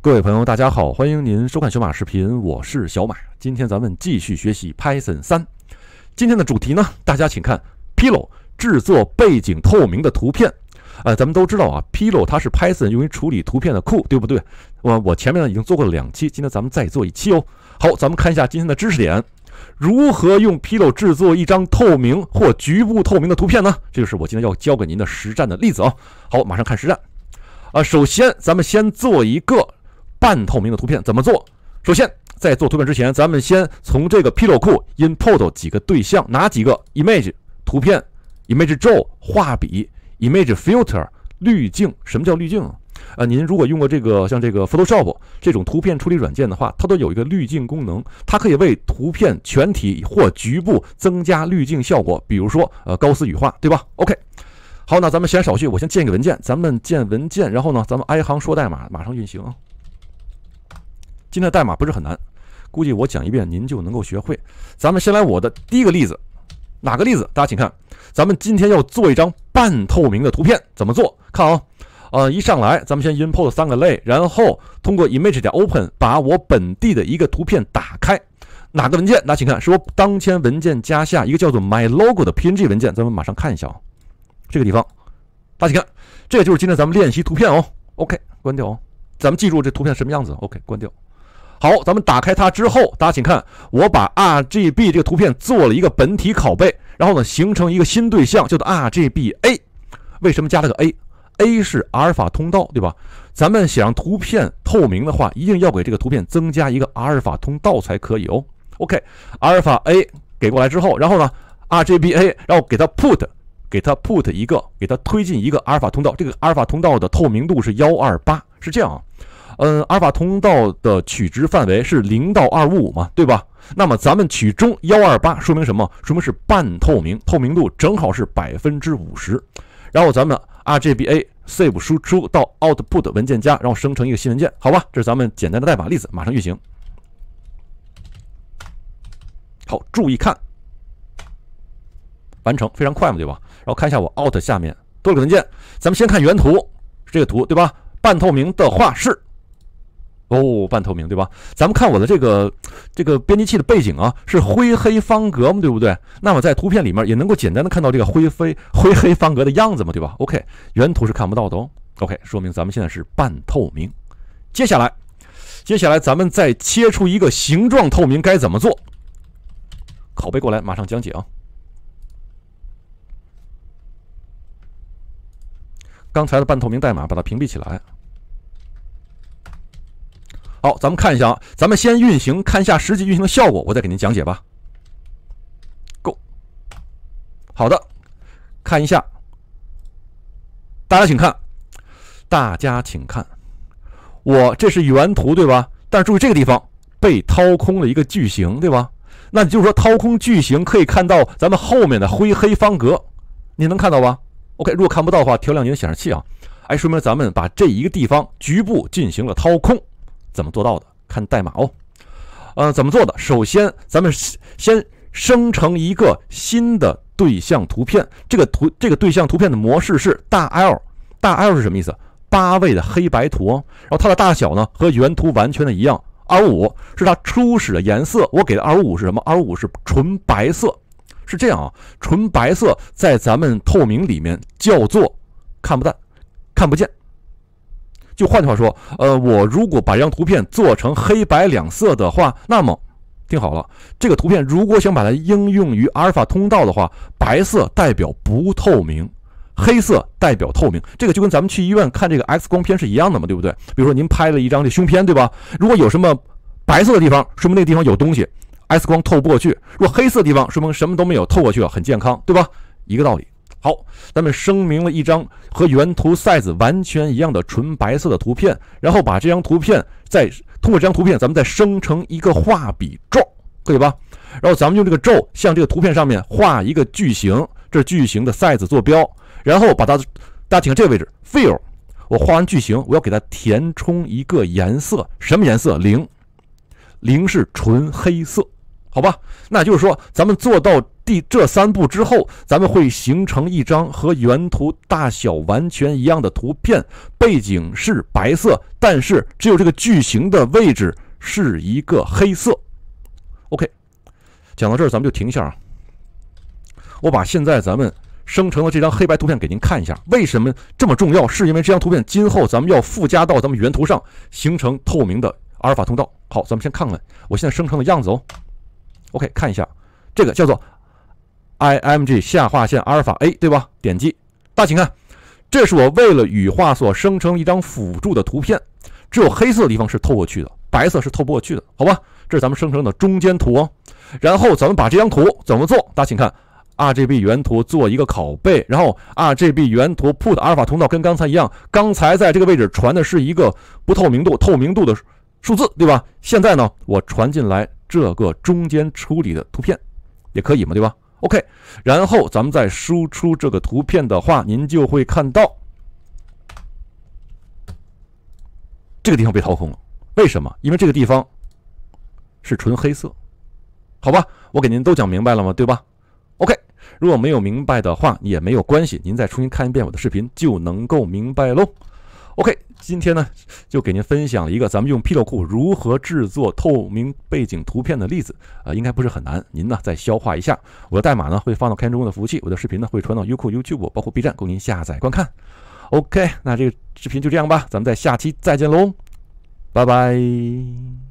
各位朋友，大家好，欢迎您收看小马视频，我是小马。今天咱们继续学习 Python 三，今天的主题呢，大家请看 Pillow 制作背景透明的图片。呃，咱们都知道啊，Pillow 它是 Python 用于处理图片的库，对不对？我我前面呢已经做过了两期，今天咱们再做一期哦。好，咱们看一下今天的知识点：如何用 Pillow 制作一张透明或局部透明的图片呢？这就是我今天要教给您的实战的例子啊。好，马上看实战。啊，首先咱们先做一个。半透明的图片怎么做？首先，在做图片之前，咱们先从这个 p i l o i m p u t 几个对象，哪几个？Image 图片，ImageDraw 画笔，ImageFilter 滤镜。什么叫滤镜啊？呃，您如果用过这个像这个 Photoshop 这种图片处理软件的话，它都有一个滤镜功能，它可以为图片全体或局部增加滤镜效果，比如说呃高斯羽化，对吧？OK，好，那咱们闲少叙，我先建一个文件，咱们建文件，然后呢，咱们挨行说代码，马上运行啊。今天的代码不是很难，估计我讲一遍您就能够学会。咱们先来我的第一个例子，哪个例子？大家请看，咱们今天要做一张半透明的图片，怎么做？看啊，呃，一上来咱们先 import 三个类，然后通过 image 点 open 把我本地的一个图片打开。哪个文件？大家请看，是我当前文件夹下一个叫做 my logo 的 png 文件。咱们马上看一下啊，这个地方，大家请看，这就是今天咱们练习图片哦。OK，关掉哦。咱们记住这图片什么样子？OK，关掉。好，咱们打开它之后，大家请看，我把 R G B 这个图片做了一个本体拷贝，然后呢，形成一个新对象，叫做 R G B A。为什么加了个 A？A 是阿尔法通道，对吧？咱们想图片透明的话，一定要给这个图片增加一个阿尔法通道才可以哦。OK，阿尔法 A 给过来之后，然后呢，R G B A，然后给它 put，给它 put 一个，给它推进一个阿尔法通道。这个阿尔法通道的透明度是幺二八，是这样啊。嗯，阿尔法通道的取值范围是零到二五五嘛，对吧？那么咱们取中幺二八，说明什么？说明是半透明，透明度正好是百分之五十。然后咱们 RGBA save 输出到 output 文件夹，然后生成一个新文件，好吧？这是咱们简单的代码例子，马上运行。好，注意看，完成非常快嘛，对吧？然后看一下我 out 下面多个文件，咱们先看原图，是这个图，对吧？半透明的画室。哦，半透明对吧？咱们看我的这个这个编辑器的背景啊，是灰黑方格嘛，对不对？那么在图片里面也能够简单的看到这个灰飞灰黑方格的样子嘛，对吧？OK，原图是看不到的哦。OK，说明咱们现在是半透明。接下来，接下来咱们再切出一个形状透明，该怎么做？拷贝过来，马上讲解啊。刚才的半透明代码把它屏蔽起来。好，咱们看一下啊，咱们先运行，看一下实际运行的效果，我再给您讲解吧。Go，好的，看一下，大家请看，大家请看，我这是原图对吧？但是注意这个地方被掏空了一个矩形对吧？那也就是说，掏空矩形可以看到咱们后面的灰黑方格，你能看到吧？OK，如果看不到的话，调亮你的显示器啊！哎，说明咱们把这一个地方局部进行了掏空。怎么做到的？看代码哦。呃，怎么做的？首先，咱们先生成一个新的对象图片。这个图，这个对象图片的模式是大 L，大 L 是什么意思？八位的黑白图。然后它的大小呢，和原图完全的一样。二五五是它初始的颜色。我给的二五五是什么？二五五是纯白色，是这样啊，纯白色在咱们透明里面叫做看不淡，看不见。就换句话说，呃，我如果把这张图片做成黑白两色的话，那么听好了，这个图片如果想把它应用于阿尔法通道的话，白色代表不透明，黑色代表透明。这个就跟咱们去医院看这个 X 光片是一样的嘛，对不对？比如说您拍了一张这胸片，对吧？如果有什么白色的地方，说明那个地方有东西，X 光透不过去；如果黑色地方，说明什么都没有透过去啊，很健康，对吧？一个道理。好，咱们声明了一张和原图 size 完全一样的纯白色的图片，然后把这张图片再通过这张图片，咱们再生成一个画笔咒，可以吧？然后咱们用这个咒向这个图片上面画一个矩形，这矩形的 size 坐标，然后把它，大家请看这个位置 fill，我画完矩形，我要给它填充一个颜色，什么颜色？零，零是纯黑色，好吧？那就是说，咱们做到。第这三步之后，咱们会形成一张和原图大小完全一样的图片，背景是白色，但是只有这个矩形的位置是一个黑色。OK，讲到这儿，咱们就停一下啊。我把现在咱们生成的这张黑白图片给您看一下，为什么这么重要？是因为这张图片今后咱们要附加到咱们原图上，形成透明的阿尔法通道。好，咱们先看看我现在生成的样子哦。OK，看一下，这个叫做。img 下划线阿尔法 a 对吧？点击，大家请看，这是我为了羽化所生成一张辅助的图片。只有黑色的地方是透过去的，白色是透不过去的，好吧？这是咱们生成的中间图。哦。然后咱们把这张图怎么做？大家请看，RGB 原图做一个拷贝，然后 RGB 原图 put 阿尔法通道跟刚才一样，刚才在这个位置传的是一个不透明度透明度的数字，对吧？现在呢，我传进来这个中间处理的图片，也可以嘛，对吧？OK，然后咱们再输出这个图片的话，您就会看到这个地方被掏空了。为什么？因为这个地方是纯黑色，好吧？我给您都讲明白了吗？对吧？OK，如果没有明白的话也没有关系，您再重新看一遍我的视频就能够明白喽。OK，今天呢就给您分享一个咱们用 Pillow 库如何制作透明背景图片的例子啊，应该不是很难。您呢再消化一下，我的代码呢会放到源中国的服务器，我的视频呢会传到优酷、YouTube，包括 B 站供您下载观看。OK，那这个视频就这样吧，咱们在下期再见喽，拜拜。